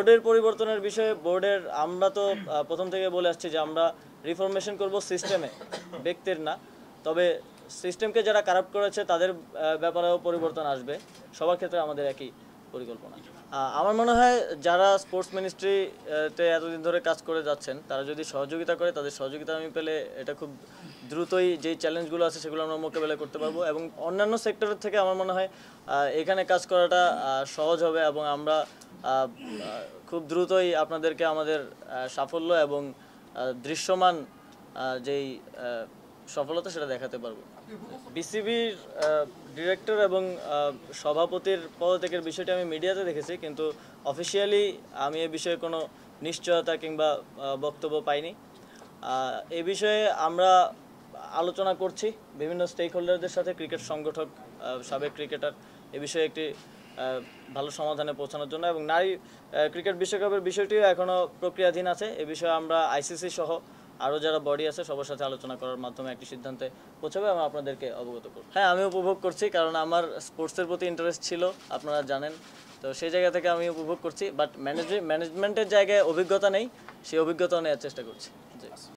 বোর্ডের পরিবর্তনের বিষয়ে বোর্ডের আমরা তো প্রথম থেকে বলে আসছি যে আমরা রিফরমেশন করব সিস্টেমে ব্যক্তির না তবে সিস্টেমকে যারা কারাপ্ট করেছে তাদের ব্যাপারেও পরিবর্তন আসবে সবার ক্ষেত্রে আমাদের একই পরিকল্পনা আমার মনে হয় যারা স্পোর্টস মিনিস্ট্রিতে এতদিন ধরে কাজ করে যাচ্ছেন তারা যদি সহযোগিতা করে তাদের সহযোগিতা আমি পেলে এটা খুব দ্রুতই যেই চ্যালেঞ্জগুলো আছে সেগুলো আমরা মোকাবেলা করতে পারবো এবং অন্যান্য সেক্টরের থেকে আমার মনে হয় এখানে কাজ করাটা সহজ হবে এবং আমরা খুব দ্রুতই আপনাদেরকে আমাদের সাফল্য এবং দৃশ্যমান যেই সফলতা সেটা দেখাতে পারবো বিসিবির ডিরেক্টর এবং সভাপতির পদত্যাগের বিষয়টি আমি মিডিয়াতে দেখেছি কিন্তু অফিসিয়ালি আমি এ বিষয়ে কোনো নিশ্চয়তা কিংবা বক্তব্য পাইনি এ বিষয়ে আমরা আলোচনা করছি বিভিন্ন স্টেক হোল্ডারদের সাথে ক্রিকেট সংগঠক সাবেক ক্রিকেটার এ বিষয়ে একটি ভালো সমাধানে পৌঁছানোর জন্য এবং নারী ক্রিকেট বিশ্বকাপের বিষয়টিও এখনও প্রক্রিয়াধীন আছে এ বিষয়ে আমরা আইসিসি সহ আরও যারা বডি আছে সবার সাথে আলোচনা করার মাধ্যমে একটি সিদ্ধান্তে পৌঁছাবে আমি আপনাদেরকে অবগত করব হ্যাঁ আমি উপভোগ করছি কারণ আমার স্পোর্টসের প্রতি ইন্টারেস্ট ছিল আপনারা জানেন তো সেই জায়গা থেকে আমি উপভোগ করছি বাট ম্যানেজ ম্যানেজমেন্টের জায়গায় অভিজ্ঞতা নেই সেই অভিজ্ঞতা নেওয়ার চেষ্টা করছি